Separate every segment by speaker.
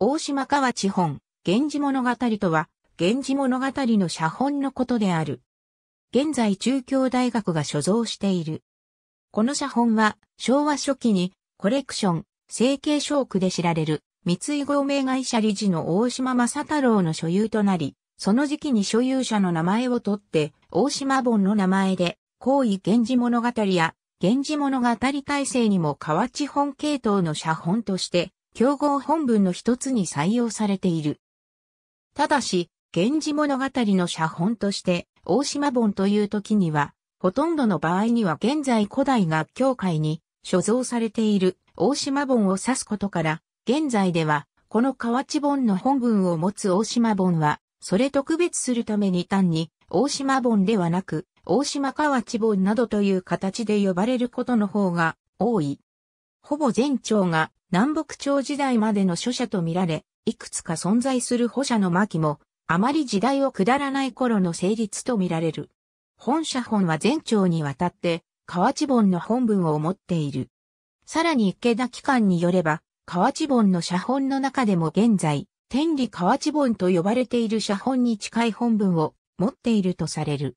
Speaker 1: 大島川地本、源氏物語とは、源氏物語の写本のことである。現在中京大学が所蔵している。この写本は、昭和初期に、コレクション、成形小区で知られる、三井合名会社理事の大島正太郎の所有となり、その時期に所有者の名前を取って、大島本の名前で、高位源氏物語や、源氏物語体制にも河内本系統の写本として競合本文の一つに採用されている。ただし、源氏物語の写本として、大島本という時には、ほとんどの場合には現在古代学教会に所蔵されている大島本を指すことから、現在では、この河内本の本文を持つ大島本は、それと区別するために単に、大島本ではなく、大島河内本などという形で呼ばれることの方が多い。ほぼ全長が南北朝時代までの書写とみられ、いくつか存在する補者の巻も、あまり時代を下らない頃の成立とみられる。本写本は全朝にわたって、河内本の本文を持っている。さらに池田機関によれば、河内本の写本の中でも現在、天理河内本と呼ばれている写本に近い本文を持っているとされる。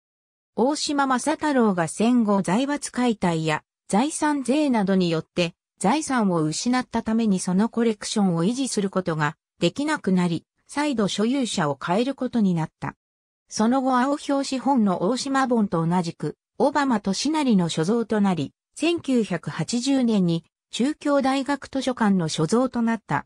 Speaker 1: 大島正太郎が戦後財閥解体や財産税などによって財産を失ったためにそのコレクションを維持することができなくなり、再度所有者を変えることになった。その後青表紙本の大島本と同じく、オバマとシナリの所蔵となり、1980年に中京大学図書館の所蔵となった。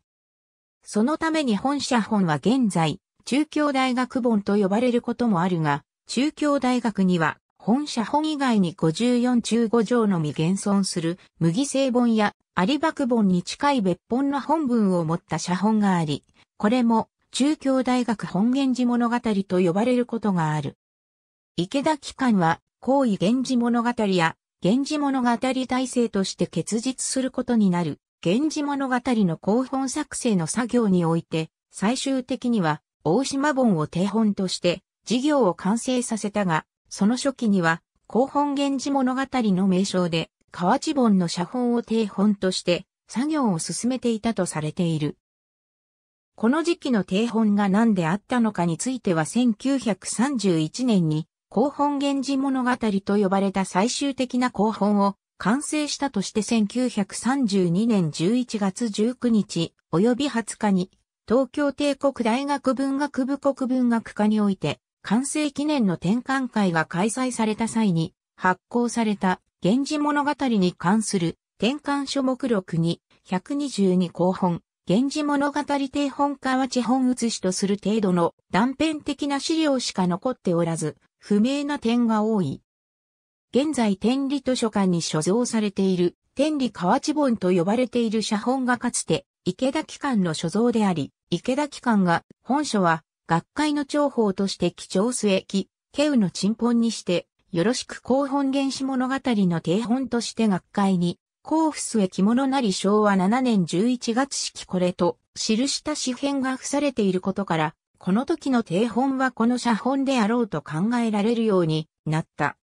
Speaker 1: そのために本社本は現在、中京大学本と呼ばれることもあるが、中京大学には本社本以外に54中5条のみ現存する麦製本や有爆本に近い別本の本文を持った写本があり、これも中京大学本源氏物語と呼ばれることがある。池田機関は、高位源氏物語や源氏物語体制として結実することになる、源氏物語の広本作成の作業において、最終的には大島本を手本として事業を完成させたが、その初期には、広本源氏物語の名称で、河内本の写本を定本として、作業を進めていたとされている。この時期の定本が何であったのかについては1931年に、広本源氏物語と呼ばれた最終的な広本を完成したとして1932年11月19日及び20日に東京帝国大学文学部国文学科において完成記念の転換会が開催された際に発行された源氏物語に関する転換書目録に122項本、源氏物語定本は地本写しとする程度の断片的な資料しか残っておらず、不明な点が多い。現在天理図書館に所蔵されている天理河内本と呼ばれている写本がかつて池田機関の所蔵であり、池田機関が本書は学会の長法として貴重末期、ケウの陳本にして、よろしく広本原始物語の定本として学会に、甲府末着物なり昭和7年11月式これと、記した詩編が付されていることから、この時の定本はこの写本であろうと考えられるようになった。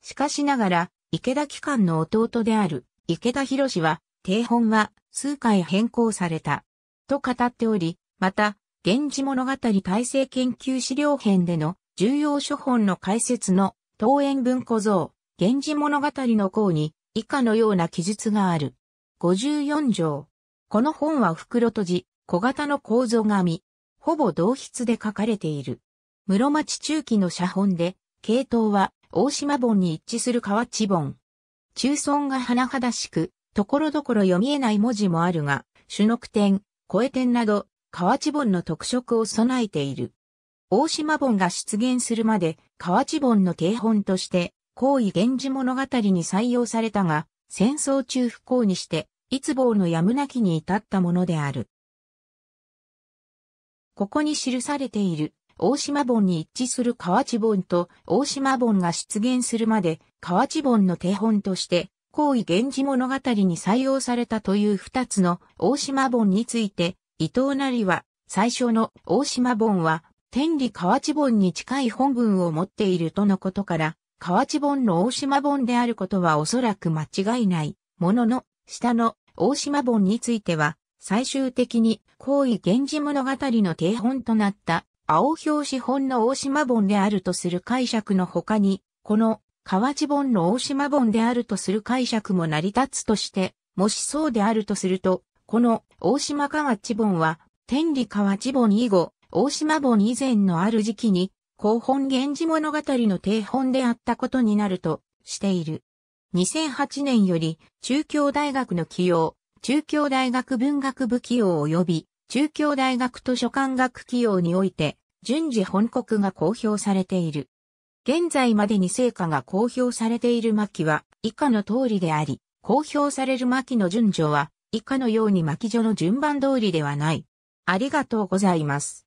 Speaker 1: しかしながら、池田機関の弟である池田博は、定本は数回変更された。と語っており、また、源氏物語体制研究資料編での重要書本の解説の東園文庫像、源氏物語の項に以下のような記述がある。54条。この本は袋閉じ、小型の構造紙、ほぼ同筆で書かれている。室町中期の写本で、系統は大島本に一致する河内本。中村が甚だしく、ところどころ読み得ない文字もあるが、主の句点、声点など、河内盆の特色を備えている。大島盆が出現するまで、河内盆の定本として、皇位源氏物語に採用されたが、戦争中不幸にして、いつ棒のやむなきに至ったものである。ここに記されている、大島盆に一致する河内盆と大島盆が出現するまで、河内盆の定本として、皇位源氏物語に採用されたという二つの大島盆について、伊藤成は、最初の大島本は、天理河内本に近い本文を持っているとのことから、河内本の大島本であることはおそらく間違いない、ものの、下の大島本については、最終的に、皇位源氏物語の定本となった、青表紙本の大島本であるとする解釈の他に、この河内本の大島本であるとする解釈も成り立つとして、もしそうであるとすると、この大島河内盆は、天理河内盆以後、大島盆以前のある時期に、広本源氏物語の定本であったことになるとしている。2008年より、中京大学の起用、中京大学文学部起用及び、中京大学図書館学起用において、順次本国が公表されている。現在までに成果が公表されている巻は、以下の通りであり、公表される巻の順序は、以下のように巻き所の順番通りではない。ありがとうございます。